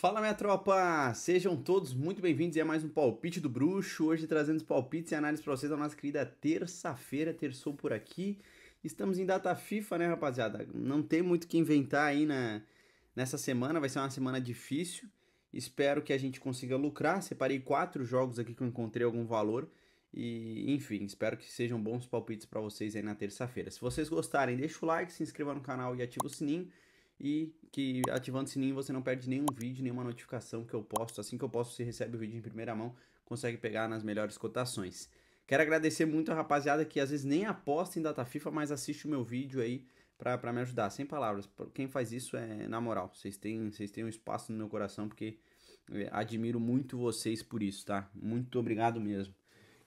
Fala minha tropa! Sejam todos muito bem-vindos a mais um Palpite do Bruxo. Hoje trazendo os palpites e análises para vocês da nossa querida terça-feira, terçou por aqui. Estamos em data FIFA, né, rapaziada? Não tem muito o que inventar aí na, nessa semana, vai ser uma semana difícil. Espero que a gente consiga lucrar. Separei quatro jogos aqui que eu encontrei algum valor. E, enfim, espero que sejam bons palpites para vocês aí na terça-feira. Se vocês gostarem, deixa o like, se inscreva no canal e ativa o sininho e que ativando o sininho você não perde nenhum vídeo, nenhuma notificação que eu posto. Assim que eu posto, você recebe o vídeo em primeira mão, consegue pegar nas melhores cotações. Quero agradecer muito a rapaziada que às vezes nem aposta em data FIFA, mas assiste o meu vídeo aí para me ajudar. Sem palavras, quem faz isso é na moral. Vocês têm, vocês têm um espaço no meu coração porque é, admiro muito vocês por isso, tá? Muito obrigado mesmo.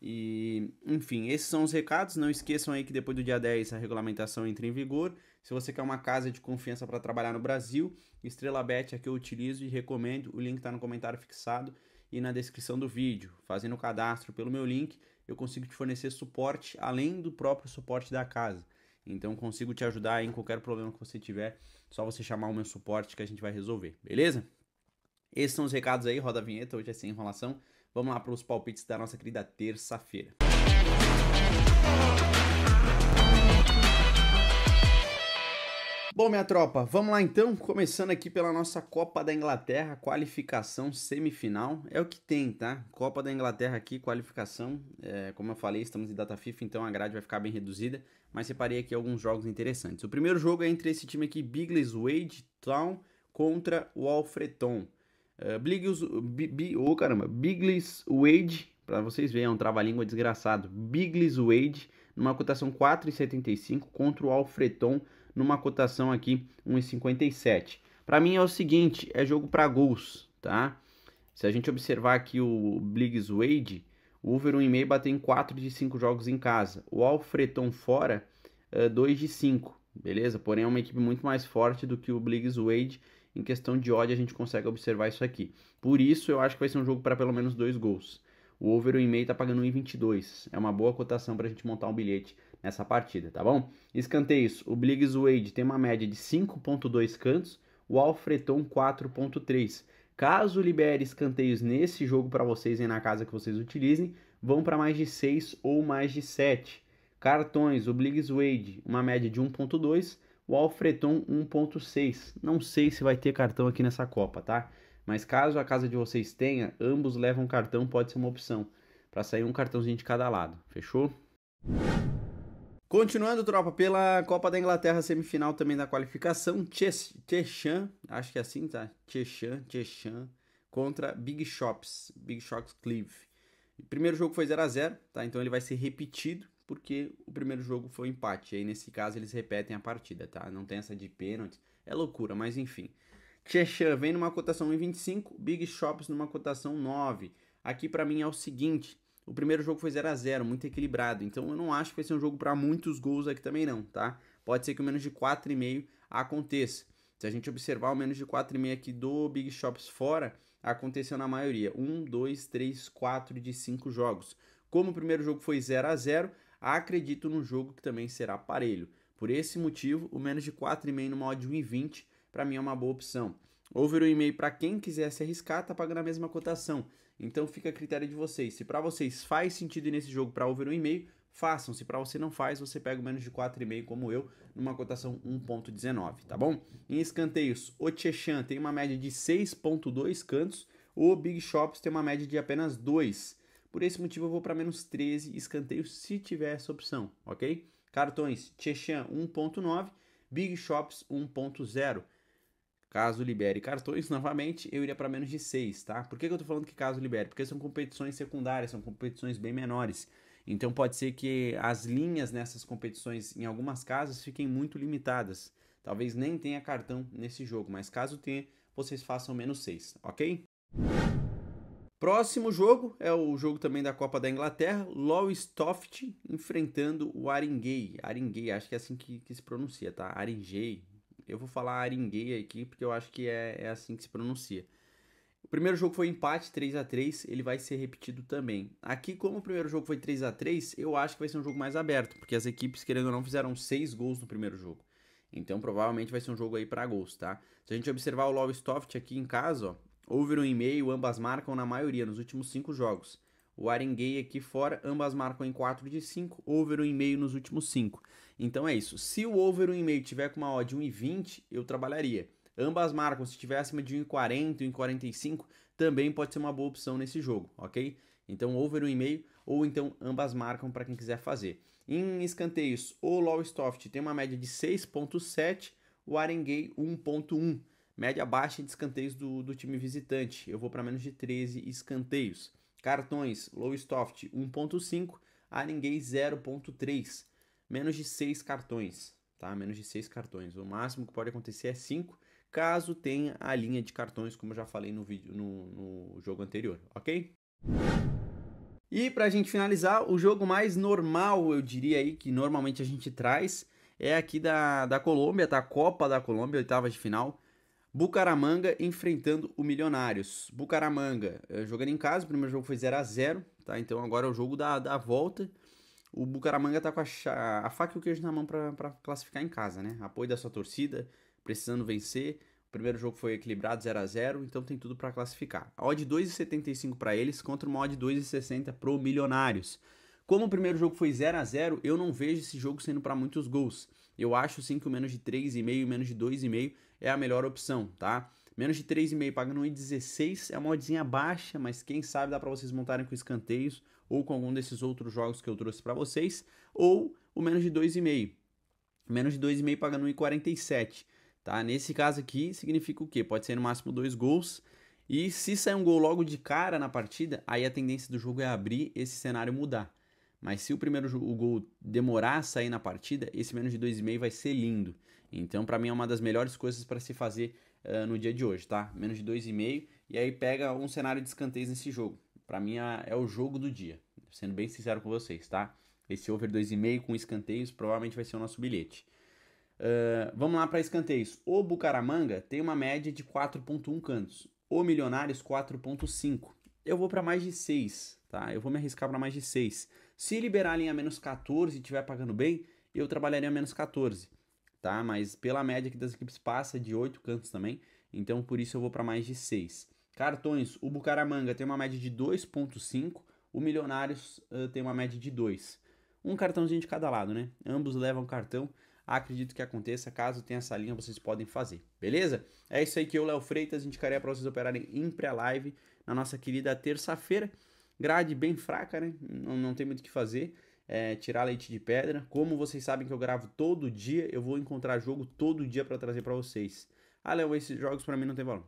E, enfim, esses são os recados. Não esqueçam aí que depois do dia 10 a regulamentação entra em vigor. Se você quer uma casa de confiança para trabalhar no Brasil, Estrela Bet é que eu utilizo e recomendo. O link está no comentário fixado e na descrição do vídeo. Fazendo o cadastro pelo meu link, eu consigo te fornecer suporte além do próprio suporte da casa. Então consigo te ajudar em qualquer problema que você tiver, só você chamar o meu suporte que a gente vai resolver, beleza? Esses são os recados aí, roda a vinheta, hoje é sem enrolação. Vamos lá para os palpites da nossa querida terça-feira. Bom, minha tropa, vamos lá então, começando aqui pela nossa Copa da Inglaterra, qualificação semifinal, é o que tem, tá? Copa da Inglaterra aqui, qualificação, é, como eu falei, estamos em data FIFA, então a grade vai ficar bem reduzida, mas separei aqui alguns jogos interessantes. O primeiro jogo é entre esse time aqui, Bigley's Wade Town, contra o Alfreton. Uh, eh, Biggs, B, oh, caramba, Biggs Wade, para vocês verem, é um trava-língua desgraçado. Biggs Wade, numa cotação 4,75 contra o Alfreton, numa cotação aqui 1,57. Para mim é o seguinte, é jogo para gols, tá? Se a gente observar aqui o Biggs Wade, o over 1,5 bateu em 4 de 5 jogos em casa. O Alfreton fora, uh, eh, 2 de 5, beleza? Porém é uma equipe muito mais forte do que o Biggs Wade em questão de odd, a gente consegue observar isso aqui. Por isso, eu acho que vai ser um jogo para pelo menos dois gols. O over 1,5 está pagando 1,22. É uma boa cotação para a gente montar um bilhete nessa partida, tá bom? Escanteios. O Bliggs Wade tem uma média de 5,2 cantos. O Alfreton 4,3. Caso libere escanteios nesse jogo para vocês e na casa que vocês utilizem, vão para mais de 6 ou mais de 7. Cartões, o Bliggs Wade, uma média de 1.2, o Alfreton 1.6. Não sei se vai ter cartão aqui nessa Copa, tá? Mas caso a casa de vocês tenha, ambos levam cartão, pode ser uma opção. Para sair um cartãozinho de cada lado, fechou? Continuando, tropa, pela Copa da Inglaterra, semifinal também da qualificação, Chechan, acho que é assim, tá? Chechan, Chechan, contra Big Shops, Big Shops Cleave. primeiro jogo foi 0 a 0 tá? Então ele vai ser repetido, porque o primeiro jogo foi um empate. Aí nesse caso eles repetem a partida, tá? Não tem essa de pênalti. É loucura, mas enfim. Chechan vem numa cotação 1,25, Big Shops numa cotação 9. Aqui para mim é o seguinte, o primeiro jogo foi 0 x 0 muito equilibrado, então eu não acho que vai ser um jogo para muitos gols aqui também não, tá? Pode ser que o menos de 4,5 aconteça. Se a gente observar o menos de 4,5 aqui do Big Shops fora, aconteceu na maioria, 1, 2, 3, 4 de 5 jogos. Como o primeiro jogo foi 0 a 0 acredito num jogo que também será parelho. Por esse motivo, o menos de 4,5 no modo de 1,20 para mim é uma boa opção. Over 1,5 para quem quiser se arriscar, tá pagando a mesma cotação. Então fica a critério de vocês. Se para vocês faz sentido ir nesse jogo para over 1,5, façam. Se para você não faz, você pega o menos de 4,5 como eu, numa cotação 1.19, tá bom? Em escanteios, o Chechan tem uma média de 6.2 cantos, o Big Shops tem uma média de apenas 2. Por esse motivo, eu vou para menos 13 escanteios se tiver essa opção, ok? Cartões Chechan 1.9, Big Shops 1.0. Caso libere cartões, novamente, eu iria para menos de 6, tá? Por que, que eu estou falando que caso libere? Porque são competições secundárias, são competições bem menores. Então pode ser que as linhas nessas competições, em algumas casas, fiquem muito limitadas. Talvez nem tenha cartão nesse jogo, mas caso tenha, vocês façam menos 6, ok? Próximo jogo é o jogo também da Copa da Inglaterra, Lowestoft enfrentando o Aringay. Aringay, acho que é assim que, que se pronuncia, tá? Aringay. Eu vou falar Aringay aqui porque eu acho que é, é assim que se pronuncia. O primeiro jogo foi empate 3 a 3 ele vai ser repetido também. Aqui, como o primeiro jogo foi 3 a 3 eu acho que vai ser um jogo mais aberto, porque as equipes, querendo ou não, fizeram 6 gols no primeiro jogo. Então, provavelmente vai ser um jogo aí para gols, tá? Se a gente observar o Lowestoft aqui em casa, ó, Over um meio, ambas marcam na maioria, nos últimos cinco jogos. O Arenguei aqui fora, ambas marcam em 4 de 5, over 1,5 nos últimos 5. Então é isso. Se o over 1,5 tiver com uma odd 1,20, eu trabalharia. Ambas marcam, se tiver acima de 1,40, 1,45, também pode ser uma boa opção nesse jogo, ok? Então over 1,5 ou então ambas marcam para quem quiser fazer. Em escanteios, o Lowestoft tem uma média de 6,7, o Arenguei 1,1. Média baixa de escanteios do, do time visitante. Eu vou para menos de 13 escanteios. Cartões, Lowestoft 1.5, Aringuei 0.3. Menos de 6 cartões, tá? Menos de 6 cartões. O máximo que pode acontecer é 5, caso tenha a linha de cartões, como eu já falei no, vídeo, no, no jogo anterior, ok? E para a gente finalizar, o jogo mais normal, eu diria aí, que normalmente a gente traz, é aqui da, da Colômbia, tá? Copa da Colômbia, oitava de final. Bucaramanga enfrentando o Milionários. Bucaramanga eh, jogando em casa, o primeiro jogo foi 0 a 0 tá? Então agora é o jogo da, da volta. O Bucaramanga tá com a, a faca e o queijo na mão para classificar em casa, né? Apoio da sua torcida, precisando vencer. O primeiro jogo foi equilibrado 0 a 0 então tem tudo para classificar. A odd 2,75 para eles contra uma odd 2,60 pro Milionários. Como o primeiro jogo foi 0 a 0 eu não vejo esse jogo sendo para muitos gols eu acho sim que o menos de 3,5 e menos de 2,5 é a melhor opção, tá? Menos de 3,5 pagando 1,16 é uma odinha baixa, mas quem sabe dá para vocês montarem com escanteios ou com algum desses outros jogos que eu trouxe para vocês, ou o menos de 2,5. Menos de 2,5 pagando 1,47, tá? Nesse caso aqui significa o quê? Pode ser no máximo dois gols. E se sair um gol logo de cara na partida, aí a tendência do jogo é abrir esse cenário mudar. Mas se o primeiro o gol demorar a sair na partida, esse menos de 2,5 vai ser lindo. Então, para mim, é uma das melhores coisas para se fazer uh, no dia de hoje, tá? Menos de 2,5 e aí pega um cenário de escanteios nesse jogo. Para mim, é o jogo do dia, sendo bem sincero com vocês, tá? Esse over 2,5 com escanteios provavelmente vai ser o nosso bilhete. Uh, vamos lá para escanteios. O Bucaramanga tem uma média de 4,1 cantos. O Milionários, 4,5. Eu vou para mais de 6 tá? Eu vou me arriscar para mais de 6. Se liberarem a menos 14 e estiver pagando bem, eu trabalharia a menos 14, tá? Mas pela média que das equipes passa de 8 cantos também, então por isso eu vou para mais de 6. Cartões, o Bucaramanga tem uma média de 2.5, o Milionários uh, tem uma média de 2. Um cartãozinho de cada lado, né? Ambos levam cartão. Acredito que aconteça, caso tenha essa linha, vocês podem fazer, beleza? É isso aí que eu, é Léo Freitas, indicaria para vocês operarem em pré-live na nossa querida terça-feira. Grade bem fraca, né? Não, não tem muito o que fazer. É, tirar leite de pedra. Como vocês sabem que eu gravo todo dia, eu vou encontrar jogo todo dia para trazer para vocês. Ah, Léo, esses jogos para mim não tem valor.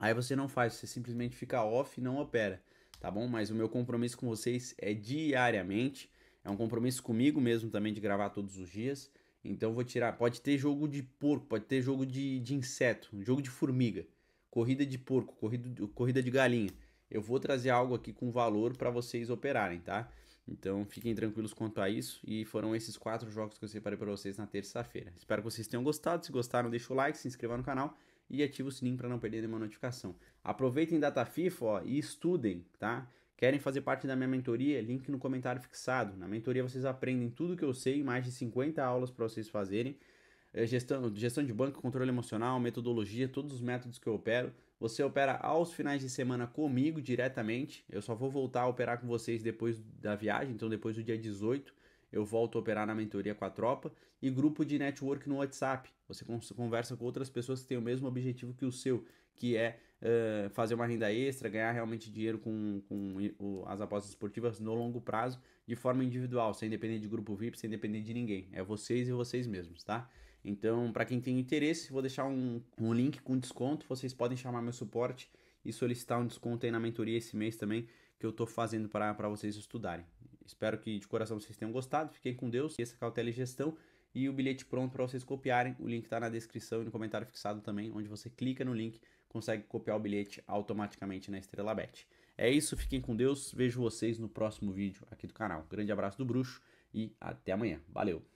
Aí você não faz, você simplesmente fica off e não opera, tá bom? Mas o meu compromisso com vocês é diariamente. É um compromisso comigo mesmo também de gravar todos os dias. Então vou tirar. Pode ter jogo de porco, pode ter jogo de, de inseto, jogo de formiga, corrida de porco, corrida de galinha eu vou trazer algo aqui com valor para vocês operarem, tá? Então fiquem tranquilos quanto a isso. E foram esses quatro jogos que eu separei para vocês na terça-feira. Espero que vocês tenham gostado. Se gostaram, deixa o like, se inscreva no canal e ativa o sininho para não perder nenhuma notificação. Aproveitem data FIFA ó, e estudem, tá? Querem fazer parte da minha mentoria? Link no comentário fixado. Na mentoria vocês aprendem tudo que eu sei, mais de 50 aulas para vocês fazerem. Eh, gestão, gestão de banco, controle emocional, metodologia, todos os métodos que eu opero. Você opera aos finais de semana comigo diretamente. Eu só vou voltar a operar com vocês depois da viagem, então depois do dia 18 eu volto a operar na mentoria com a tropa e grupo de network no WhatsApp. Você conversa com outras pessoas que têm o mesmo objetivo que o seu, que é uh, fazer uma renda extra, ganhar realmente dinheiro com, com as apostas esportivas no longo prazo, de forma individual, sem depender de grupo VIP, sem depender de ninguém. É vocês e vocês mesmos, tá? Então, para quem tem interesse, vou deixar um, um link com desconto. Vocês podem chamar meu suporte e solicitar um desconto aí na mentoria esse mês também, que eu estou fazendo para vocês estudarem. Espero que de coração vocês tenham gostado. Fiquem com Deus. E essa é cautela e gestão e o bilhete pronto para vocês copiarem. O link está na descrição e no comentário fixado também, onde você clica no link, consegue copiar o bilhete automaticamente na Estrela Bet. É isso, fiquem com Deus, vejo vocês no próximo vídeo aqui do canal. Grande abraço do Bruxo e até amanhã. Valeu!